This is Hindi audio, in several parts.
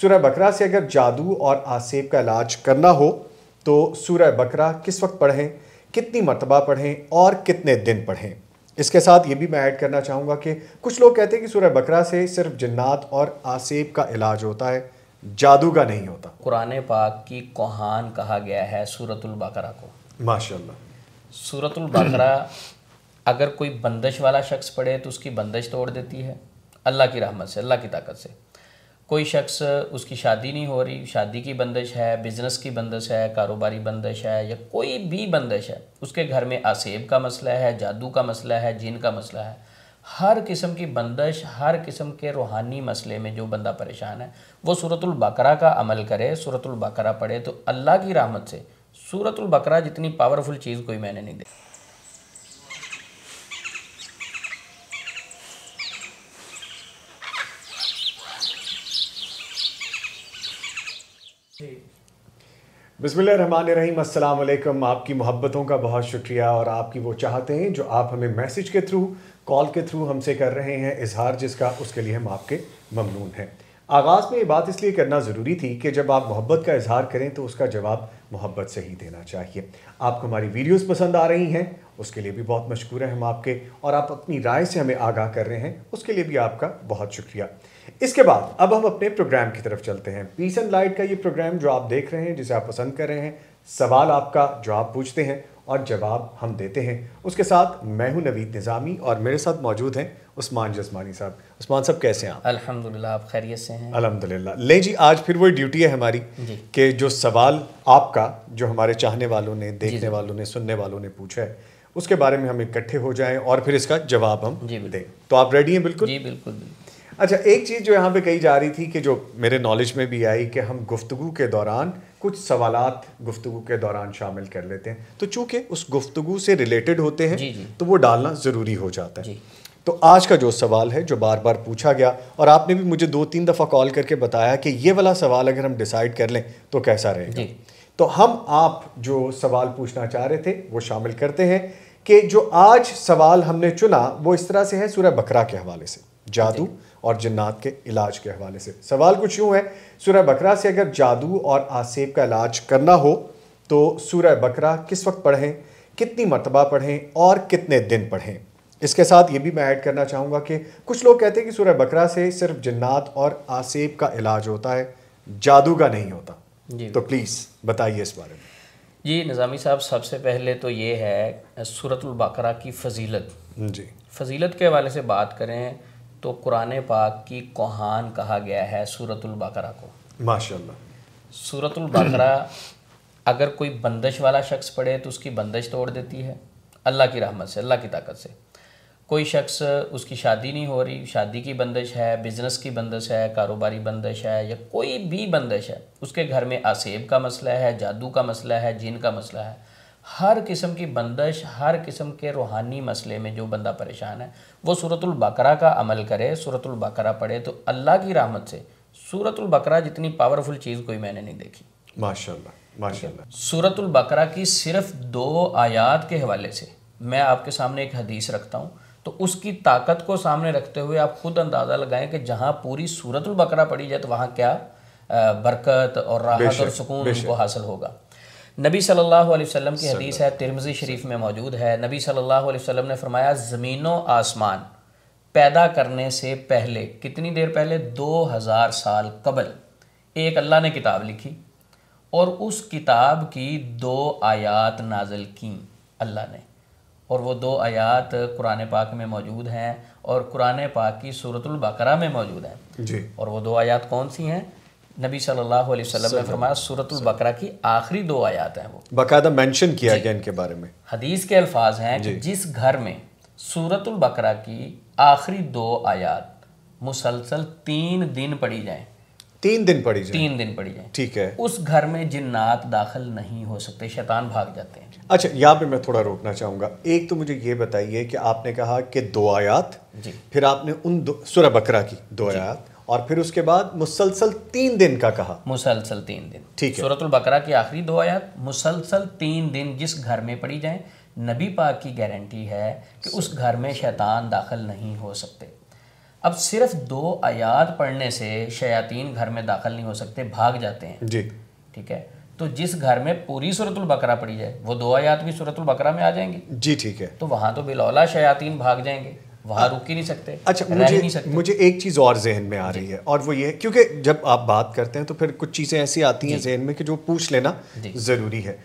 सूर्य बकरा से अगर जादू और आसेब का इलाज करना हो तो सूर्य बकरा किस वक्त पढ़ें कितनी मरतबा पढ़ें और कितने दिन पढ़ें इसके साथ ये भी मैं ऐड करना चाहूँगा कि कुछ लोग कहते हैं कि सूर्य बकरा से सिर्फ जन्नात और आसेब का इलाज होता है जादू का नहीं होता कुरान पाक की कोहान कहा गया है सूरतुलबकरा को माशा सूरतुलबकरा अगर कोई बंदिश वाला शख्स पढ़े तो उसकी बंदश तोड़ देती है अल्लाह की रहमत से अल्लाह की ताकत से कोई शख्स उसकी शादी नहीं हो रही शादी की बंदिश है बिज़नेस की बंदिश है कारोबारी बंदिश है या कोई भी बंदिश है उसके घर में आसेब का मसला है जादू का मसला है जिन का मसला है हर किस्म की बंदिश हर किस्म के रूहानी मसले में जो बंदा परेशान है वो सूरतुल बकरा का अमल करे सूरतुल बकरा पढ़े तो अल्लाह की रहमत से सूरतुल बकरा जितनी पावरफुल चीज़ कोई मैंने नहीं देखी बिसमीम अल्लाम आपकी मोहब्बतों का बहुत शुक्रिया और आपकी वो चाहते हैं जो आप हमें मैसेज के थ्रू कॉल के थ्रू हमसे कर रहे हैं इजहार जिसका उसके लिए हम आपके ममनून हैं आगाज़ में ये बात इसलिए करना ज़रूरी थी कि जब आप मोहब्बत का इजहार करें तो उसका जवाब मोहब्बत से ही देना चाहिए आपको हमारी वीडियोज़ पसंद आ रही हैं उसके लिए भी बहुत मशहूर हैं हम आपके और आप अपनी राय से हमें आगाह कर रहे हैं उसके लिए भी आपका बहुत शुक्रिया इसके बाद अब हम अपने प्रोग्राम की तरफ चलते हैं पीस एंड लाइट का ये प्रोग्राम जो आप देख रहे हैं जिसे आप पसंद कर रहे हैं सवाल आपका जो आप पूछते हैं और जवाब हम देते हैं उसके साथ मैं हूं नवीद निज़ामी और मेरे साथ मौजूद हैं उस्मान जसमानी साहब उस्मान साहब कैसे हैं आप अल्हम्दुलिल्लाह आप खैरियत से हैं अल्हम्दुलिल्लाह ले जी आज फिर वही ड्यूटी है हमारी कि जो सवाल आपका जो हमारे चाहने वालों ने देखने वालों ने सुनने वालों ने पूछा है उसके बारे में हम इकट्ठे हो जाएं और फिर इसका जवाब हम दें तो आप रेडी हैं बिल्कुल जी बिल्कुल अच्छा एक चीज़ जो यहाँ पे कही जा रही थी कि जो मेरे नॉलेज में भी आई कि हम गुफ्तु के दौरान कुछ सवाल गुफ्तु के दौरान शामिल कर लेते हैं तो चूंकि उस गुफ्तु से रिलेटेड होते हैं जी जी। तो वो डालना ज़रूरी हो जाता है तो आज का जो सवाल है जो बार बार पूछा गया और आपने भी मुझे दो तीन दफ़ा कॉल करके बताया कि ये वाला सवाल अगर हम डिसाइड कर लें तो कैसा रहेगा तो हम आप जो सवाल पूछना चाह रहे थे वो शामिल करते हैं कि जो आज सवाल हमने चुना वो इस तरह से है सूर्य बकरा के हवाले से जादू और जन्नात के इलाज के हवाले से सवाल कुछ यूँ है सूर्य बकरा से अगर जादू और आसेब का इलाज करना हो तो सूर्य बकरा किस वक्त पढ़ें कितनी मरतबा पढ़ें और कितने दिन पढ़ें इसके साथ ये भी मैं ऐड करना चाहूँगा कि कुछ लोग कहते हैं कि सूर्य बकरा से सिर्फ जन्नात और आसेब का इलाज होता है जादू का नहीं होता जी तो प्लीज़ बताइए इस बारे में जी निज़ामी साहब सबसे पहले तो ये है सूरतुल्बकरा की फजीलत जी फजीलत के हवाले से बात करें तो कुरान पाक की कोहान कहा गया है सूरतुल्बकरा को माशा सूरतुल्बकरा अगर कोई बंदिश वाला शख्स पढ़े तो उसकी बंदिश तोड़ देती है अल्लाह की रहमत से अल्लाह की ताकत से कोई शख्स उसकी शादी नहीं हो रही शादी की बंदिश है बिज़नेस की बंदिश है कारोबारी बंदिश है या कोई भी बंदिश है उसके घर में आसेब का मसला है जादू का मसला है जिन का मसला है हर किस्म की बंदिश हर किस्म के रूहानी मसले में जो बंदा परेशान है वो सूरतुल बकरा का अमल करे सूरतुल बकरा पढ़े तो अल्लाह की रहमत से सूरतुल बकरा जितनी पावरफुल चीज़ कोई मैंने नहीं देखी माशाल्लाह माशाल्लाह सूरतुल बकरा की सिर्फ दो आयात के हवाले से मैं आपके सामने एक हदीस रखता हूँ तो उसकी ताकत को सामने रखते हुए आप खुद अंदाज़ा लगाएं कि जहाँ पूरी सूरतुल बकरा पड़ी जाए तो वहाँ क्या बरकत और राहत और सुकून उनको हासिल होगा नबी सल्लल्लाहु अलैहि वसल्लम की हदीस है तिरमजी शरीफ में मौजूद है नबी सल्लल्लाहु अलैहि वसल्लम ने फरमाया ज़मीनों आसमान पैदा करने से पहले कितनी देर पहले दो हज़ार साल कबल एक अल्लाह ने किताब लिखी और उस किताब की दो आयात नाजल की अल्लाह ने और वो दो आयात कुरान पाक में मौजूद हैं और कुरान पाक की सूरतुल्बकरा में मौजूद हैं जी और वो दो आयात कौन सी हैं नबी सल्लल्लाहु अलैहि वसल्लम ने फरमाया सूरतुल बकरा की आखिरी दो आयात हैं वो बाकायदा मेंशन किया गया इनके बारे में हदीस के अल्फाज हैं कि जिस घर में सूरतुल बकरा की आखिरी दो आयात मुसलसल तीन दिन पढ़ी जाए तीन दिन पड़ी जाए तीन दिन पड़ी जाए ठीक है उस घर में जिन्नात दाखिल नहीं हो सकते शैतान भाग जाते हैं अच्छा यहाँ पे मैं थोड़ा रोकना चाहूंगा एक तो मुझे ये बताइए कि आपने कहा कि दो आयात जी फिर आपने उन सुर बकरा की दो आयात और फिर उसके बाद मुसलसल तीन दिन का कहा मुसलसल तीन दिन ठीक है सूरतुल बकरा की आखिरी दो आयात मुसलसल तीन दिन जिस घर में पड़ी जाए नबी पाक की गारंटी है कि उस घर में शैतान दाखिल नहीं हो सकते अब सिर्फ दो आयात पढ़ने से शयातीन घर में दाखिल नहीं हो सकते भाग जाते हैं जी ठीक है तो जिस घर में पूरी सूरतुल बकरा पड़ी जाए वो दो आयात भी सूरतुल बकरा में आ जाएंगी जी ठीक है तो वहां तो बिलौला शयातीन भाग जाएंगे वहां रुक ही नहीं सकते अच्छा मुझे नहीं सकते मुझे एक चीज़ और जहन में आ रही है और वो ये है क्योंकि जब आप बात करते हैं तो फिर कुछ चीज़ें ऐसी आती हैं जहन में कि जो पूछ लेना ज़रूरी है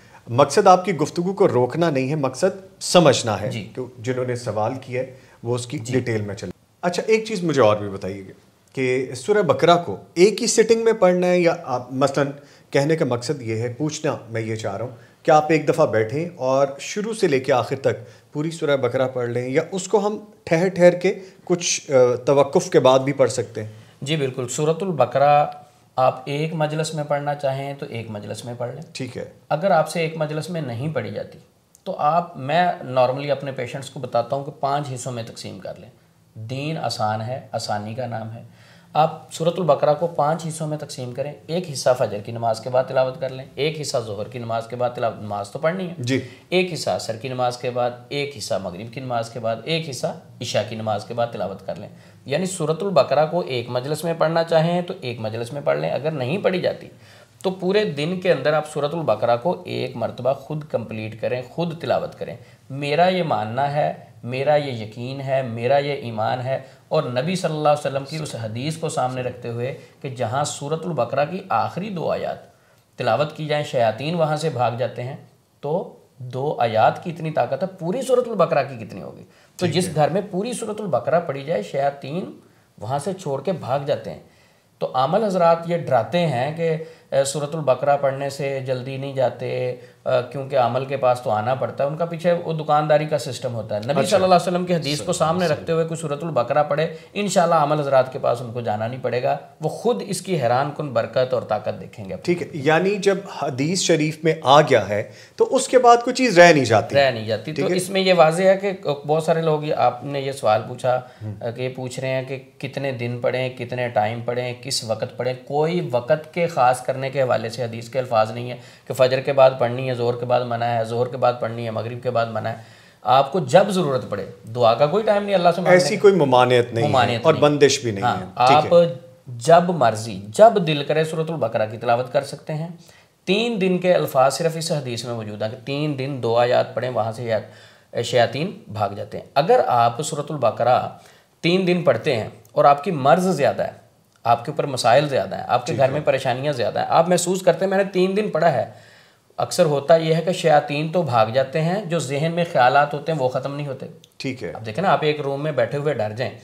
मकसद आपकी गुफ्तु को रोकना नहीं है मकसद समझना है जिन्होंने सवाल किया है वो उसकी डिटेल में चल अच्छा एक चीज़ मुझे और भी बताइए कि सूर्य बकरा को एक ही सिटिंग में पढ़ना है या आप मसलन कहने का मकसद ये है पूछना मैं ये चाह रहा हूँ कि आप एक दफ़ा बैठें और शुरू से लेकर आखिर तक पूरी सूर्य बकरा पढ़ लें या उसको हम ठहर ठहर के कुछ तवक्कुफ़ के बाद भी पढ़ सकते हैं जी बिल्कुल सूरतुल बकरा आप एक मजलस में पढ़ना चाहें तो एक मजलस में पढ़ लें ठीक है अगर आपसे एक मजलस में नहीं पढ़ी जाती तो आप मैं नॉर्मली अपने पेशेंट्स को बताता हूँ कि पाँच हिस्सों में तकसीम कर लें दीन आसान है आसानी का नाम है आप बकरा को पाँच हिस्सों में तकसीम करें एक हिस्सा फजर की नमाज़ के बाद तिलावत कर लें एक हिस्सा जोहर की नमाज़ के बाद तिलावत नमाज तो पढ़नी है जी एक हिस्सा असर की नमाज़ के बाद एक हिस्सा मगरिब की नमाज़ के बाद एक हिस्सा ईशा की नमाज़ के बाद तिलावत कर लें यानी बकरा को एक मजलस में पढ़ना चाहें तो एक मजलस में पढ़ लें अगर नहीं पढ़ी जाती तो पूरे दिन के अंदर आप सूरतुल बकरा को एक मरतबा ख़ुद कंप्लीट करें ख़ुद तिलावत करें मेरा ये मानना है मेरा ये यकीन है मेरा ये ईमान है और नबी सल्लल्लाहु अलैहि वसल्लम की उस हदीस को सामने रखते हुए कि जहाँ सूरतुल बकरा की आखिरी दो आयात तिलावत की जाए शयातीन वहाँ से भाग जाते हैं तो दो आयात की इतनी ताकत है पूरी सूरतुल बकरा की कितनी होगी तो जिस घर में पूरी सूरतुल बकरा पड़ी जाए शयातीन वहाँ से छोड़ के भाग जाते हैं तो आमल हजरात ये डराते हैं कि सूरतुल बकरा पढ़ने से जल्दी नहीं जाते क्योंकि अमल के पास तो आना पड़ता है उनका पीछे वो दुकानदारी का सिस्टम होता है नबी अच्छा। सल्लल्लाहु अलैहि वसल्लम की हदीस को सामने रखते हुए कोई सूरतुल बकरा पढ़े इन अमल हजरात के पास उनको जाना नहीं पड़ेगा वो खुद इसकी हैरान कन बरकत और ताकत देखेंगे ठीक है यानी जब हदीस शरीफ में आ गया है तो उसके बाद कोई चीज़ रह नहीं जाती रह नहीं जाती तो इसमें यह वाज है कि बहुत सारे लोग आपने ये सवाल पूछा हम्म। कि पूछ रहे हैं कि कितने दिन पढ़ें कितने टाइम पढ़ें किस वक्त पढ़ें कोई वक्त के खास कर करने के हवाले से हदीस के अल्फाज नहीं है कि फ़जर के बाद पढ़नी है जोर के बाद मना है जोर के बाद पढ़नी है मगरब के बाद मना है आपको जब ज़रूरत पड़े दुआ का कोई टाइम नहीं अल्लाह से ऐसी कोई ममानियत नहीं ममानियत और बंदिश भी नहीं हाँ, है आप जब मर्जी जब दिल करे बकरा की तलावत कर सकते हैं तीन दिन के अल्फाज सिर्फ इस हदीस में मौजूद है कि तीन दिन दो आयात पढ़ें वहाँ से याद शयातीन भाग जाते हैं अगर आप बकरा तीन दिन पढ़ते हैं और आपकी मर्ज़ ज़्यादा है आपके ऊपर मसाइल ज़्यादा हैं आपके घर में परेशानियाँ ज़्यादा हैं आप महसूस करते हैं मैंने तीन दिन पढ़ा है अक्सर होता यह है कि शयातीन तो भाग जाते हैं जो जहन में ख्याल होते हैं वो ख़त्म नहीं होते ठीक है आप देखें ना आप एक रूम में बैठे हुए डर जाएँ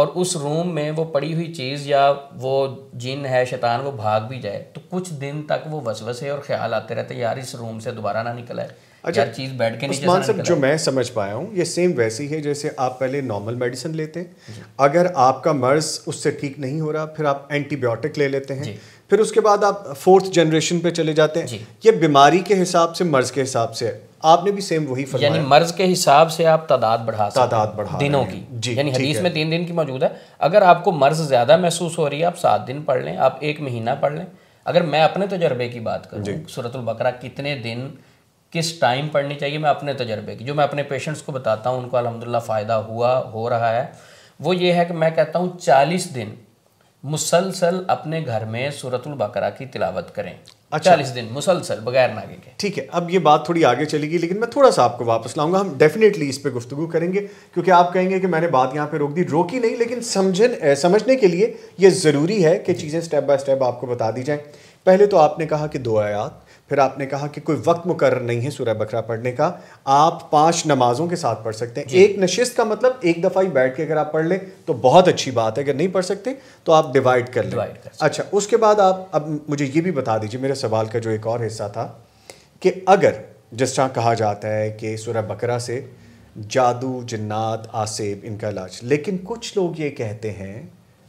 और उस रूम में वो पड़ी हुई चीज़ या वो जिन है शैतान वो भाग भी जाए तो कुछ दिन तक वो वसवसे और ख्याल आते रहते यार इस रूम से दोबारा ना निकला है अच्छा चीज बैठ के उस्मान साहब जो मैं समझ पाया हूँ ये सेम वैसी है जैसे आप पहले नॉर्मल मेडिसिन लेते हैं अगर आपका मर्ज उससे ठीक नहीं हो रहा फिर आप एंटीबायोटिक ले लेते हैं फिर उसके बाद आप फोर्थ जनरेशन पे चले जाते हैं ये बीमारी के हिसाब से मर्ज के हिसाब से आपने भी सेम वही यानी मर्ज के हिसाब से आप तादाद बढ़ा तादाद बढ़ा दिनों की जी यानी हदीस में तीन दिन की मौजूद है अगर आपको मर्ज ज़्यादा महसूस हो रही है आप सात दिन पढ़ लें आप एक महीना पढ़ लें अगर मैं अपने तजर्बे की बात करूँ सूरतुल बकरा कितने दिन किस टाइम पढ़नी चाहिए मैं अपने तजर्बे की जो मैं अपने पेशेंट्स को बताता हूँ उनको अलहमदिल्ला फ़ायदा हुआ हो रहा है वो ये है कि मैं कहता हूँ चालीस दिन मुसलसल अपने घर में सूरतुल की तिलावत करें अच्छा चालीस दिन मुसलसल बगैर नागे के ठीक है अब ये बात थोड़ी आगे चलेगी लेकिन मैं थोड़ा सा आपको वापस लाऊंगा हम डेफिनेटली इस पर गुफ्तु करेंगे क्योंकि आप कहेंगे कि मैंने बात यहाँ पे रोक दी रोकी नहीं लेकिन समझन समझने के लिए ये ज़रूरी है कि चीज़ें स्टेप बाय स्टेप आपको बता दी जाएँ पहले तो आपने कहा कि दो आयात फिर आपने कहा कि कोई वक्त मुकर नहीं है सूर्य बकरा पढ़ने का आप पांच नमाजों के साथ पढ़ सकते हैं एक नशिस्त का मतलब एक दफ़ा ही बैठ के अगर आप पढ़ लें तो बहुत अच्छी बात है अगर नहीं पढ़ सकते तो आप डिवाइड कर लें अच्छा उसके बाद आप अब मुझे ये भी बता दीजिए मेरे सवाल का जो एक और हिस्सा था कि अगर जिस तरह कहा जाता है कि सूर्य बकरा से जादू जन्नात आसेब इनका इलाज लेकिन कुछ लोग ये कहते हैं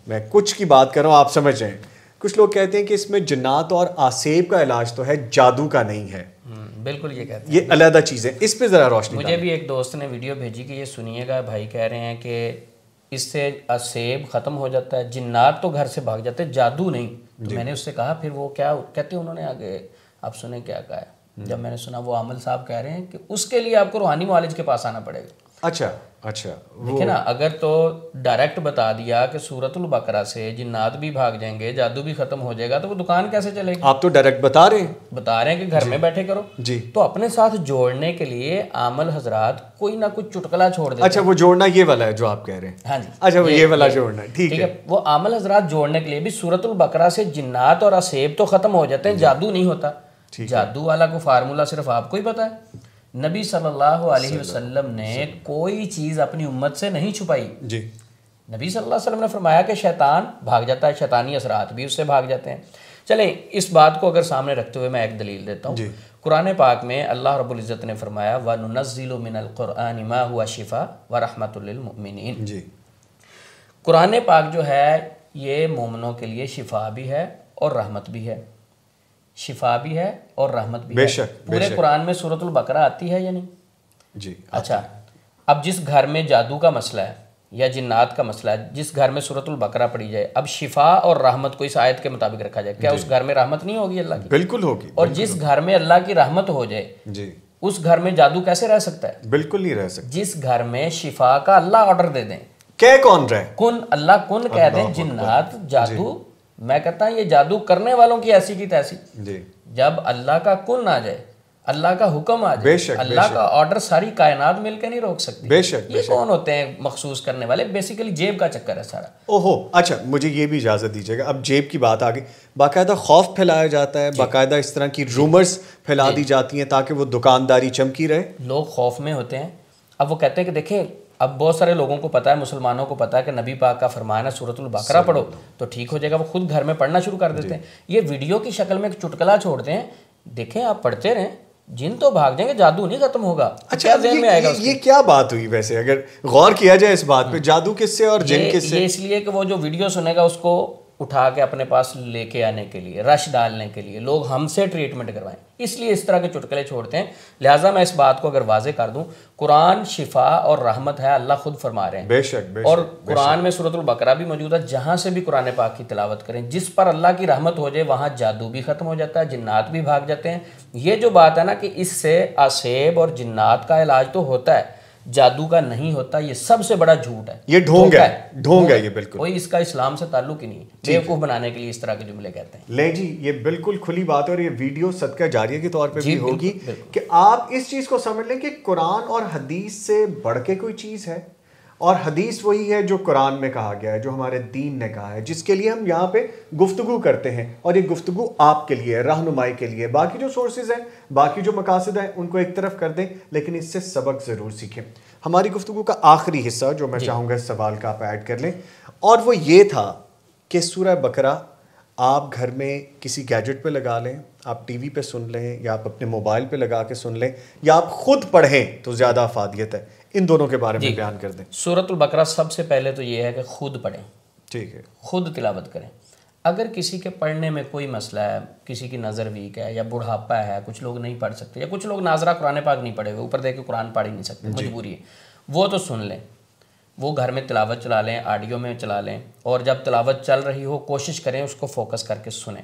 मैं कुछ की बात कर रहा हूँ आप समझ जाएँ कुछ लोग कहते हैं कि इसमें जन्नात और आसेब का इलाज तो है जादू का नहीं है हम्म, बिल्कुल ये कहते हैं ये अलहदा चीज़ है इस पे ज़रा रोशनी मुझे भी एक दोस्त ने वीडियो भेजी कि ये सुनिएगा भाई कह रहे हैं कि इससे असेब ख़त्म हो जाता है जिन्नात तो घर से भाग जाते हैं जादू नहीं तो मैंने उससे कहा फिर वो क्या कहते हैं उन्होंने आगे आप सुने क्या कहा हम्म। जब मैंने सुना वो आमल साहब कह रहे हैं कि उसके लिए आपको रूहानी मालिज के पास आना पड़ेगा अच्छा अच्छा देखिए ना अगर तो डायरेक्ट बता दिया कि सूरतुल बकरा से जिन्नात भी भाग जाएंगे जादू भी खत्म हो जाएगा तो वो दुकान कैसे चलेगी आप तो डायरेक्ट बता रहे हैं बता रहे हैं कि घर में बैठे करो जी तो अपने साथ जोड़ने के लिए आमल हजरात कोई ना कुछ चुटकला छोड़ दे अच्छा वो जोड़ना ये वाला है जो आप कह रहे हैं हाँ जी अच्छा वो ये, ये वाला जोड़ना ठीक है वो आमल हजरात जोड़ने के लिए भी सूरतुल बकरा से जिन्नात और असेब तो खत्म हो जाते हैं जादू नहीं होता जादू वाला को फार्मूला सिर्फ आपको ही पता है नबी सल्लल्लाहु अलैहि वसल्लम ने कोई चीज़ अपनी उम्मत से नहीं छुपाई जी नबी सल्लल्लाहु अलैहि वसल्लम ने फरमाया कि शैतान भाग जाता है शैतानी असरात भी उससे भाग जाते हैं चले इस बात को अगर सामने रखते हुए मैं एक दलील देता हूँ कुरान पाक में अल्लाह रब्बुल इज़्ज़त ने फरमाया व नज़ील मिनल मा हुआ शिफा व रहमतमिन जी कुरान पाक जो है ये मोमनों के लिए शिफा भी है और रहमत भी है शिफा भी है और रहमत भी बेशक है पूरे कुरान में सूरतुल बकरा आती है या नहीं जी अच्छा अब जिस घर में जादू का मसला है या जिन्नात का मसला है जिस घर में सूरतुल बकरा पड़ी जाए अब शिफा और रहमत को इस आयत के मुताबिक रखा जाए क्या उस घर में रहमत नहीं होगी अल्लाह की बिल्कुल होगी और जिस घर में अल्लाह की रहमत हो जाए जी उस घर में जादू कैसे रह सकता है बिल्कुल नहीं रह सकता जिस घर में शिफा का अल्लाह ऑर्डर दे दें कह कौन रहे कुन अल्लाह कुन कह दें जिन्नात जादू मैं कहता हूँ ये जादू करने वालों की ऐसी की तैसी जब अल्लाह का कुन आ जाए अल्लाह का हुक्म आ जाए अल्लाह का ऑर्डर सारी कायनात मिलकर नहीं रोक सकती बेशक ये बेशक। कौन होते हैं मखसूस करने वाले बेसिकली जेब का चक्कर है सारा ओहो अच्छा मुझे ये भी इजाज़त दीजिएगा अब जेब की बात आ गई बाकायदा खौफ फैलाया जाता है बाकायदा इस तरह की रूमर्स फैला दी जाती हैं ताकि वो दुकानदारी चमकी रहे लोग खौफ में होते हैं अब वो कहते हैं कि देखें अब बहुत सारे लोगों को पता है मुसलमानों को पता है कि नबी पाक का फरमान है सूरतुल बकरा पढ़ो तो ठीक हो जाएगा वो खुद घर में पढ़ना शुरू कर देते हैं ये वीडियो की शक्ल में एक चुटकला छोड़ते हैं देखें आप पढ़ते रहें जिन तो भाग जाएंगे जादू नहीं खत्म होगा अच्छा क्या ये, में आएगा ये, ये क्या बात हुई वैसे अगर गौर किया जाए इस बात पे हाँ। जादू किससे और जिन किससे इसलिए कि वो जो वीडियो सुनेगा उसको उठा के अपने पास लेके आने के लिए रश डालने के लिए लोग हमसे ट्रीटमेंट करवाएं इसलिए इस तरह के चुटकले छोड़ते हैं लिहाजा मैं इस बात को अगर वाजे कर दूं कुरान शिफा और रहमत है अल्लाह खुद फरमा रहे हैं बेशक, बेशक और कुरान में सूरत बकरा भी मौजूद है जहाँ से भी कुरान पाक की तिलावत करें जिस पर अल्लाह की रहमत हो जाए वहाँ जादू भी ख़त्म हो जाता है जिन्नात भी भाग जाते हैं ये जो बात है ना कि इससे आसेब और जिन्नात का इलाज तो होता है जादू का नहीं होता ये सबसे बड़ा झूठ है ये ढोंग है ढोंग है ये बिल्कुल कोई इसका इस्लाम से ताल्लुक ही नहीं बेवकूफ बनाने के लिए इस तरह के जुमले कहते हैं ले जी ये बिल्कुल खुली बात है और ये वीडियो सदका जारिया के तौर पे भी होगी कि आप इस चीज को समझ लें कि कुरान और हदीस से बढ़ के कोई चीज है और हदीस वही है जो कुरान में कहा गया है जो हमारे दीन ने कहा है जिसके लिए हम यहाँ पे गुफ्तु करते हैं और ये गुफ्तु आपके लिए रहनुमाई के लिए बाकी जो सोर्सेज हैं बाकी जो मकासद हैं उनको एक तरफ कर दें लेकिन इससे सबक ज़रूर सीखें हमारी गुफ्तु का आखिरी हिस्सा जो मैं चाहूँगा इस सवाल का आप ऐड कर लें और वो ये था कि सूर्य बकरा आप घर में किसी गैजेट पे लगा लें आप टीवी पे सुन लें या आप अपने मोबाइल पे लगा के सुन लें या आप ख़ुद पढ़ें तो ज़्यादा अफादियत है इन दोनों के बारे में बयान कर दें सूरतुल बकरा सबसे पहले तो ये है कि खुद पढ़ें ठीक है खुद तिलावत करें अगर किसी के पढ़ने में कोई मसला है किसी की नज़र वीक है या बुढ़ापा है कुछ लोग नहीं पढ़ सकते या कुछ लोग नाजरा कुरान पाक नहीं पढ़े हुए ऊपर देख के कुरान पढ़ ही नहीं सकते मजबूरी है वो तो सुन लें वो घर में तिलावत चला लें ऑडियो में चला लें और जब तिलावत चल रही हो कोशिश करें उसको फोकस करके सुने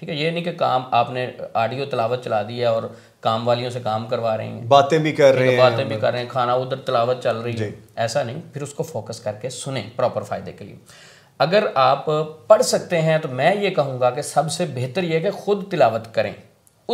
ठीक है ये नहीं कि काम आपने ऑडियो तलावत चला दी है और काम वालियों से काम करवा रहे हैं बातें भी कर रहे हैं बातें भी कर रहे हैं खाना उधर तलावत चल रही है ऐसा नहीं फिर उसको फोकस करके सुने प्रॉपर फायदे के लिए अगर आप पढ़ सकते हैं तो मैं ये कहूँगा कि सबसे बेहतर यह कि खुद तिलावत करें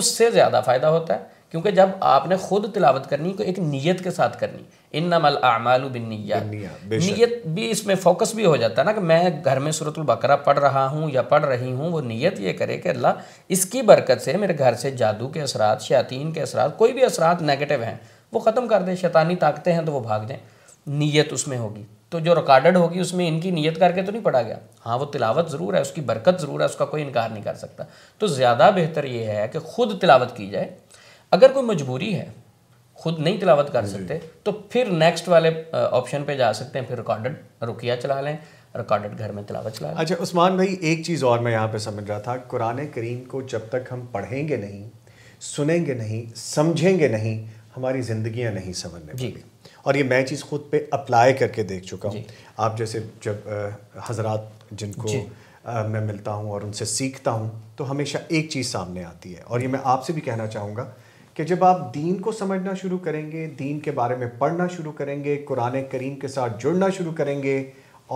उससे ज़्यादा फ़ायदा होता है क्योंकि जब आपने खुद तिलावत करनी तो एक नीयत के साथ करनी इन नमल आमाल बिन नीयत भी इसमें फोकस भी हो जाता है ना कि मैं घर में सूरत बकरा पढ़ रहा हूँ या पढ़ रही हूँ वो नीयत ये करे कि अल्लाह इसकी बरकत से मेरे घर से जादू के असरात शयातीन के असरात कोई भी असरात नेगेटिव हैं वो ख़त्म कर दें शैतानी ताकतें हैं तो वो भाग दें नीयत उसमें होगी तो जो रिकॉर्डेड होगी उसमें इनकी नीयत करके तो नहीं पढ़ा गया हाँ वो तिलावत ज़रूर है उसकी बरकत ज़रूर है उसका कोई इनकार नहीं कर सकता तो ज़्यादा बेहतर ये है कि खुद तिलावत की जाए अगर कोई मजबूरी है खुद नहीं तिलावत कर सकते तो फिर नेक्स्ट वाले ऑप्शन पे जा सकते हैं फिर रिकॉर्डेड रुकिया चला लें रिकॉर्डेड घर में तिलावत चला लें अच्छा उस्मान भाई एक चीज़ और मैं यहाँ पे समझ रहा था कुरान करीम को जब तक हम पढ़ेंगे नहीं सुनेंगे नहीं समझेंगे नहीं हमारी जिंदगियाँ नहीं समझने जी और ये मैं चीज़ खुद पे अप्लाई करके देख चुका हूँ आप जैसे जब हजरात जिनको मैं मिलता हूँ और उनसे सीखता हूँ तो हमेशा एक चीज़ सामने आती है और ये मैं आपसे भी कहना चाहूँगा कि जब आप दीन को समझना शुरू करेंगे दीन के बारे में पढ़ना शुरू करेंगे कुरान करीम के साथ जुड़ना शुरू करेंगे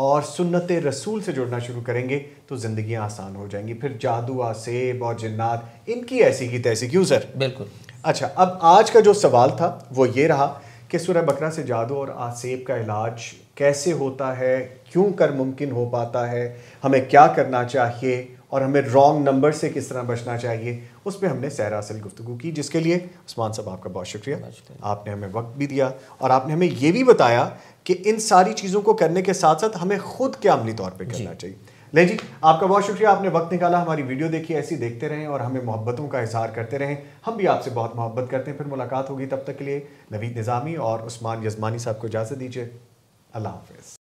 और सुन्नत रसूल से जुड़ना शुरू करेंगे तो ज़िंदगी आसान हो जाएंगी फिर जादू आसेब और जन्नात इनकी ऐसी की तैसी क्यों सर बिल्कुल अच्छा अब आज का जो सवाल था वो ये रहा कि सुरह बकरा से जादू और आसेब का इलाज कैसे होता है क्यों कर मुमकिन हो पाता है हमें क्या करना चाहिए और हमें रॉन्ग नंबर से किस तरह बचना चाहिए उस पर हमने सैर असल गुफ्तु की जिसके लिए उस्मान साहब आपका बहुत शुक्रिया आपने हमें वक्त भी दिया और आपने हमें ये भी बताया कि इन सारी चीज़ों को करने के साथ साथ हमें खुद क्या अमली तौर पर करना चाहिए ले जी आपका बहुत शुक्रिया आपने वक्त निकाला हमारी वीडियो देखी ऐसी देखते रहें और हमें मोहब्बतों का इजहार करते रहें हम भी आपसे बहुत मोहब्बत करते हैं फिर मुलाकात होगी तब तक के लिए नवीद निज़ामी और उस्मान यजमानी साहब को इजाज़त दीजिए अल्लाह हाफ